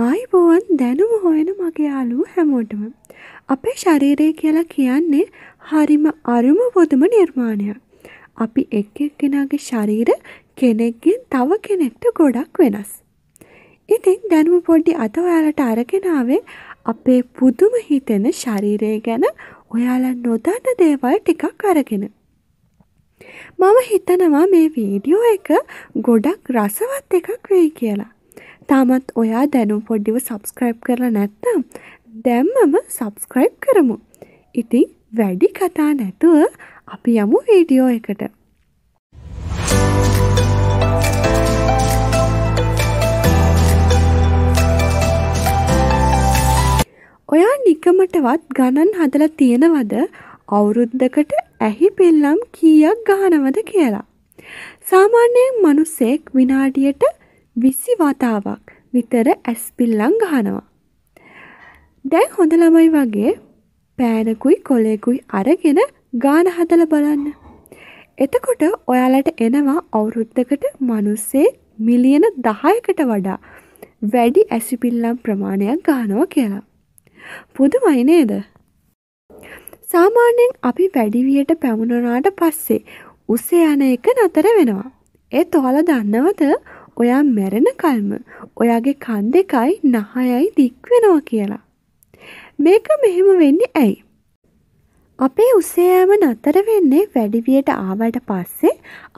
ආයිබෝවන් දැනුම හොයන මගේ යාලුව හැමෝටම. අපේ ශරීරය කියලා කියන්නේ හරිම අරුම පොදුම නිර්මාණයක්. අපි එක් එක්කෙනාගේ ශරීර කෙනෙක්ගෙන් තව කෙනෙක්ට ගොඩක් වෙනස්. ඉතින් දැනුම පොඩ්ඩි අත ඔයාලට අරගෙන ආවේ අපේ පුදුම හිතෙන ශරීරය ගැන ඔයාලා නොදන්න දේවල් ටිකක් අරගෙන. මම හිතනවා මේ වීඩියෝ එක ගොඩක් රසවත් එකක් වෙයි කියලා. තාමත් ඔයා දැනුම් පොඩ්ඩිව සබස්ක්‍රයිබ් කරලා නැත්තම් දැම්මම සබස්ක්‍රයිබ් කරමු. ඉතින් වැඩි කතා නැතුව අපි යමු වීඩියෝ එකට. ඔයා නිකමටවත් ගණන් හදලා තියෙනවද අවුරුද්දකට ඇහි පෙල්ලම් කීයක් ගහනවද කියලා. සාමාන්‍යයෙන් මනුස්සෙක් විනාඩියට විසි වතාවක් විතර ඇස්පිල්ලං ගහනවා. දැන් හොඳ ළමයි වගේ පෑනකුයි කොලේකුයි අරගෙන ගාන හදල බලන්න. එතකොට ඔයාලට එනවා අවුරුද්ධකට මනුස්සේ මිලියන දහයකට වඩා වැඩි ඇසිපිල්ලම් ප්‍රමාණයක් ගානවා කියලා. පුදුමයි නේද? සාමාන්‍යයෙන් අපි වැඩිවියට පැමුණනාට පස්සේ උසේ යන එක නතර වෙනවා. ඒත් ඔයාලා දන්නවද ඔයා මැරෙන කල්ම ඔයාගේ කන් දෙකයි නහයයි දික්වෙනවා කියලා. මේක මෙහෙම වෙන්නේ ඇයි. අපේ උසෑම නතර වෙන්නේ වැඩිවියට ආවට පස්සේ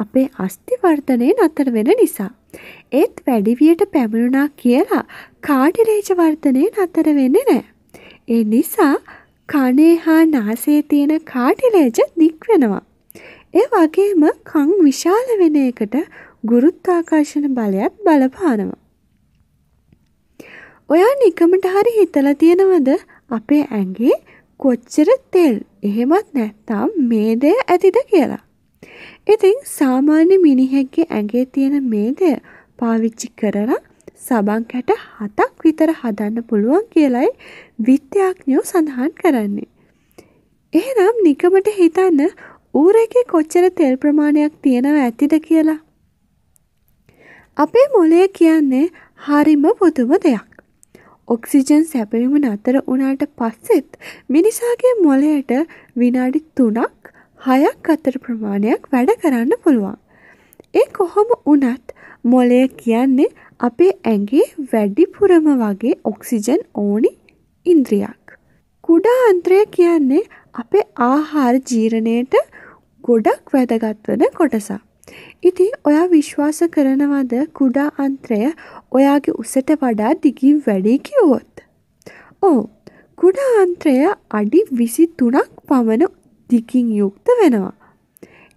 අපේ අස්තිවර්ධනය නතර වෙන නිසා. ඒත් වැඩිවියට පැමිණුණා කියලා කාටිරේජ වර්ධනය නතර වෙන්නේ නෑ. ඒ නිසා කනේ හා නාසේ තියෙන කාටිලේජ දික්වෙනවා. ඒ වගේම කං විශාල වෙන එකට ගුරුත්තාකර්ෂණ බලයත් බලපානවා. ඔයා නිකමට හරි හිතලා තියෙනවද අපේ ඇඟේ කොච්චර තෙල් එහෙමත් නැත්තම් මේ දෙය ඇතිද කියලා. ඉතින් සාමාන්‍ය මිනිහෙක්ගේ ඇඟේ තියෙන මේ දෙය පාවිච්චි කරලා සබන් කැට හතක් විතර හදන්න පුළුවන් කියලයි විද්‍යාඥයෝ සඳහන් කරන්නේ. එහෙනම් නිකමට හිතන්න ඌරගේ කොච්චර තෙල් ප්‍රමාණයක් තියෙනව ඇතිද කියලා. අපේ මොලේ කියන්නේ හරිම පුදුම දෙයක්. ඔක්සිජන් සැපයුම නතර වුණාට පස්සෙත් මිනිසාගේ මොලයට විනාඩි තුනක් හයක් අතර ප්‍රමාණයක් වැඩ කරන්න පුළුවන්. ඒ කොහොම වනත් මොලය කියන්නේ අපේ ඇගේ වැඩිපුරම වගේ ඔක්සිජන් ඕනි ඉන්ද්‍රියක්. කුඩා අන්ත්‍රය කියන්නේ අපේ ආහාර ජීරණයට ගොඩක් වැදගත්වන කොටසක්. ඉතින් ඔයා විශ්වාස කරනවද කුඩා අන්ත්‍රය ඔයාගේ උසට වඩා දිගින් වැඩි කිව්වොත්? ඔව්. කුඩා අන්ත්‍රය අඩි 23ක් පමණ දිගින් යුක්ත වෙනවා.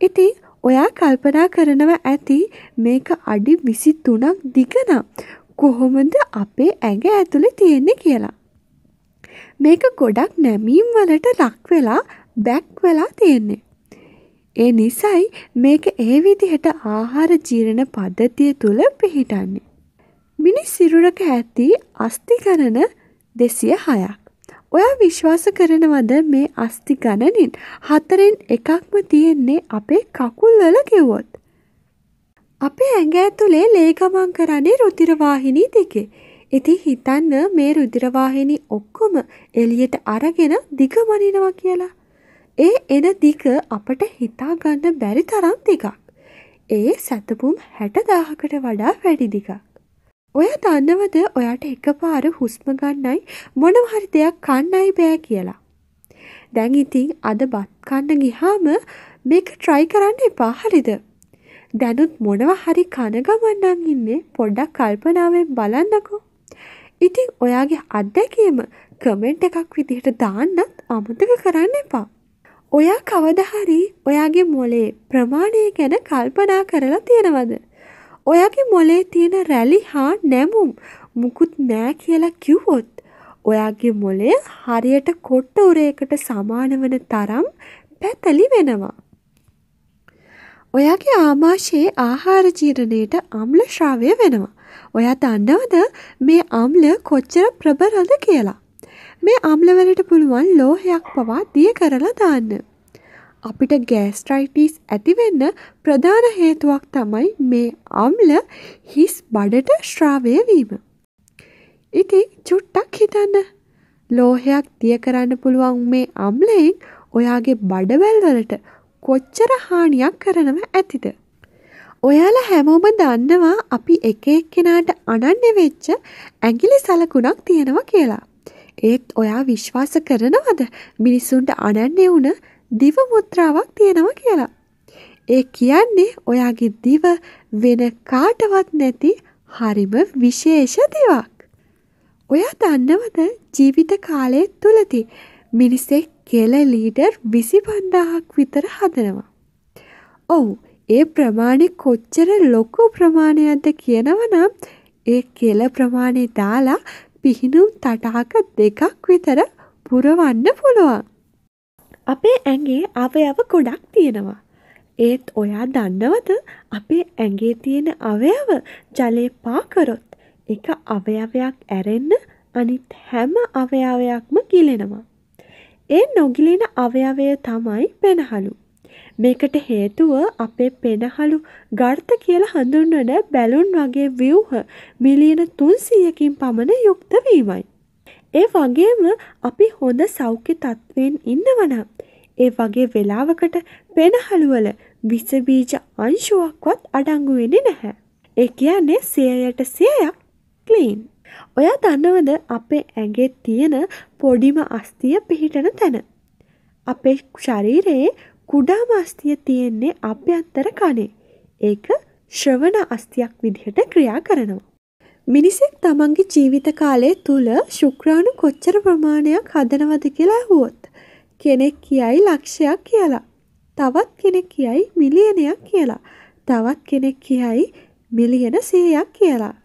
ඉතින් ඔයා කල්පනා කරනවා ඇති මේක අඩි 23ක් දිග නම් කොහොමද අපේ ඇඟ ඇතුලේ තියෙන්නේ කියලා. මේක ගොඩක් නැමීම් වලට ලක් වෙලා බැක් වෙලා තියෙන්නේ. ඒ නිසයි මේක ඒ විදිහට ආහාර ජීර්ණ පද්ධතිය තුළ පිහිටන්නේ. මිනිස් සිරුරක ඇති අස්ති ගණන දෙසිය හයක්. ඔයා විශ්වාස කරනවද මේ අස්ති ගණනින් හතරෙන් එකක්ම තියෙන්නේ අපේ කකුල්වල ගෙවොත්. අපේ ඇඟ ඇතුලේ ලේ ගමන් කරන්නේ රුධිරවාහිනී දෙකේ. ඉතින් හිතන්න මේ රුධිරවාහිනී ඔක්කොම එළියට අරගෙන දිගමනිනවා කියලා. ඒ එන දිග අපට හිතා ගන්න බැරි තරම් දිගක්. ඒ සැතපුම් හැටදාහකට වඩා වැඩි දිගක්. ඔය දන්නවද ඔයාට එකපාර හුස්ම ගන්නයි මොනවහරි දෙයක් කන්නයි බෑ කියලා. දැන් ඉතින් අද බත් කන්න ගිහාම මේක ට්‍රයි කරන්න එපා හරිද? දැනුත් මොනව හරි කන ගමන් නම් ඉන්නේ පොඩ්ඩක් කල්පනාවෙන් බලන්නකෝ. ඉතින් ඔයාගේ අත්දැකීම කමෙන්ට් එකක් විදිහට දාන්නත් අමතක කරන්න එපා. ඔයා කවදහරි ඔයාගේ මොලේ ප්‍රමාණය ගැන කල්පනා කරලා තියෙනවද? ඔයාගේ මොලේ තියෙන රැලි හා නැමුම් මුකුත් නෑ කියලා කිව්වොත් ඔයාගේ මොලේ හරියට කොට්ට උරයකට සමාන වන තරම් පැතලි වෙනවා. ඔයාගේ ආමාශයේ ආහාර ජීර්ණයට අම්ල ශ්‍රාවය වෙනවා. ඔයා දන්නවද මේ අම්ල කොච්චර ප්‍රබලද කියලා? මේ අම්ලවලට පුළුවන් ලෝහයක් පවා දිය කරලා දාන්න. අපිට ගෑස්ට්‍රයිටිස් ඇතිවෙන්න ප්‍රධාන හේතුවක් තමයි මේ අම්ල හිස් බඩට ශ්‍රාවය වීම. ඉතින් චුට්ටක් හිතන්න. ලෝහයක් දිය කරන්න පුළුවන් මේ අම්ලයෙන් ඔයාගේ බඩවැල්වලට කොච්චර හානියක් කරනව ඇතිද. ඔයාලා හැමෝම දන්නවා අපි එක එක්කෙනාට අනන්‍ය වෙච්ච ඇඟිලි සලකුණක් තියෙනවා කියලා. ඒත් ඔයා විශ්වාස කරනවද මිනිස්සුන්ට අනන්‍ය වුණ දිව මුද්‍රාවක් තියෙනවා කියලා. ඒ කියන්නේ ඔයාගේ දිව වෙන කාටවත් නැති හරිම විශේෂ දිවක්. ඔයා දන්නවද ජීවිත කාලය තුලදී මිනිසෙක් කෙල ලීඩර් 25000ක් විතර හදනවා. ඔව් ඒ ප්‍රමාණය කොච්චර ලොකු ප්‍රමාණයක්ද කියනවනම් ඒ කෙල ප්‍රමාණය දාලා පිහිනුම් තටාක දෙකක් විතර පුරවන්න පුළුවන්. අපේ ඇගේ අවයව ගොඩක් තියෙනවා. ඒත් ඔයා දන්නවද අපේ ඇගේ තියෙන අවයව ජලය පාකරොත් එක අවයවයක් ඇරෙන්න අනිත් හැම අවයවයක්ම ගිලෙනවා. ඒ නොගිලෙන අවයවය තමයි පෙනහලු. මේකට හේතුව අපේ පෙනහළු ගර්ථ කියලා හඳුන්වන බැලුන් වගේ ව්‍යවහ මිලියන තුන්සීයකින් පමණ යුක්තවීමයි. ඒ වගේම අපි හොඳ සෞඛ්‍ය තත්ත්වයෙන් ඉන්නවනම්. ඒ වගේ වෙලාවකට පෙනහළුවල විසබීජ අංශුවක්වත් අඩංගුවෙන නැහැ. ඒ කියන්නේ සියයට සියයක් ක්ලීන්. ඔයා දන්නවද අපේ ඇගේ තියෙන පොඩිම අස්තිය පිහිටන තැන. අපේ ශරීරයේ කුඩාම අස්තිය තියෙන්නේ අභ්‍යන්තර කනේ. ඒක ශ්‍රවණ අස්තියක් විදිහට ක්‍රියා කරනවා. මිනිසෙක් තමන්ගේ ජීවිත කාලය තුළ ශුක්‍රාණු කොච්චර ප්‍රමාණයක් හදනවද කියලා හුවොත්. කෙනෙක් කියයි ලක්ෂයක් කියලා. තවත් කෙනෙක් කියයි මිලියනයක් කියලා. තවත් කෙනෙක් කියයි මිලියන සීයක් කියලා.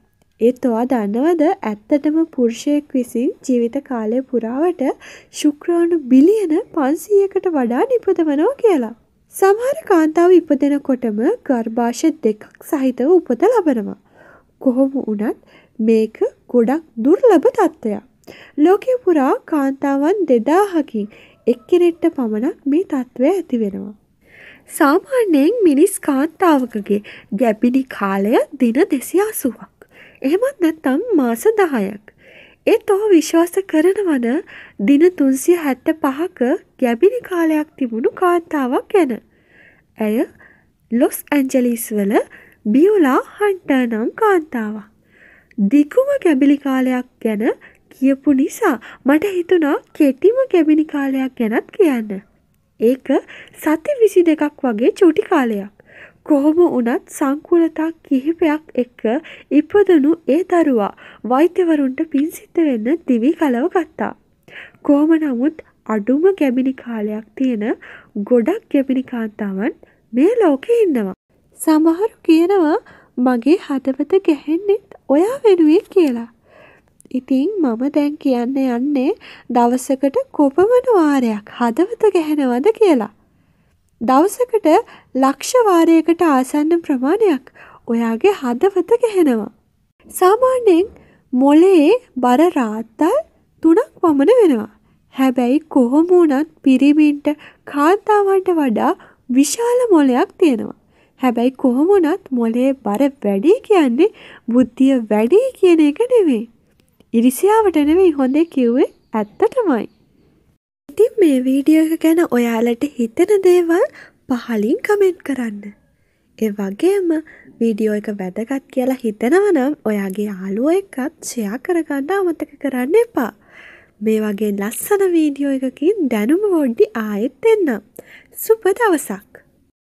ඒත් ඔයා දන්නවද ඇත්තටම පුරුෂයෙක් විසින් ජීවිත කාලය පුරාවට ශුක්‍රාණු බිලියන 500කට වඩා නිපදවනවා කියලා. සමහර කාන්තාව ඉපදෙනකොටම ගර්භාෂය දෙකක් සහිතව උපත ලබනවා. කොහොම වුණත් මේක ගොඩක් දුර්ලභ තත්ත්වයක්. ලෝකය පුරා කාන්තාවන් 2000කින් එක්කෙනෙක්ට පමණක් මේ තත්ත්වය ඇති වෙනවා. සාමාන්‍යයෙන් මිනිස් කාන්තාවකගේ ගැබිණි කාලය දින 280ක්. එහෙමත් නැත්තම් මාස 10ක්. ඒත් ඔහු විශ්වාස කරනවන දින 375ක ගැඹිරි කාලයක් තිබුණු කාන්තාවක් ගැන. ඇය ලොස් ඇන්ජලිස් වල බියුලා හන්ටර් නම් කාන්තාවක්. දිගුම ගැඹිලි කාලයක් ගැන කියපු නිසා මට හිතුණා කෙටිම ගැඹිලි කාලයක් ගැනත් කියන්න. ඒක සති 22ක් වගේ චූටි කාලයක්. කොහොම වුණත් සංකූලතා කිහිපයක් එක්ක ඉපදුණු ඒ දරුවා වෛද්‍යවරුන්ට පින් සිද්ධ වෙන්න දිවි කලව ගත්තා. කොහොම නමුත් අඩුම ගැබිණි කාලයක් තියෙන ගොඩක් ගැබිණි කාන්තාවන් මේ ලෝකේ ඉන්නවා. සමහරු කියනවා මගේ හදවත ගැහෙන්නෙත් ඔයා වෙනුවේ කියලා. ඉතින් මම දැන් කියන්න යන්නේ දවසකට කොපමණ වාරයක් හදවත ගැහෙනවද කියලා. දවසකට ලක්ෂ වාරයකට ආසන්න ප්‍රමාණයක් ඔයාගේ හදවත ගැහෙනවා. සාමාන්‍යයෙන් මොලේ බර රාත්තල් තුනක් පමණ වෙනවා. හැබැයි කොහොම වුණත් පිරිමින්ට කාන්තාවන්ට වඩා විශාල මොලයක් තියෙනවා. හැබැයි කොහොම වුණත් මොලේ බර වැඩි කියන්නේ බුද්ධිය වැඩි කියන එක නෙවෙයි. ඉරිසියාවට නෙවෙයි හොඳේ කිව්වේ ඇත්තටමයි. ඉතින් මේ වීඩියෝ ගැන ඔයාලට හිතෙන දේවල් පහලින් කමෙන්ට් කරන්න. එ වගේම වීඩියෝ එක වැදගත් කියලා හිතෙනවනම් ඔයාගේ යාලුව එකත් ෂයා කරගන්න අමතක කරන්න එපා. මේ වගේ ලස්සන වීඩියෝ එකකින් දැනුම වොඩ්ඩි ආයෙත් එන්නම්. සුප දවසක්!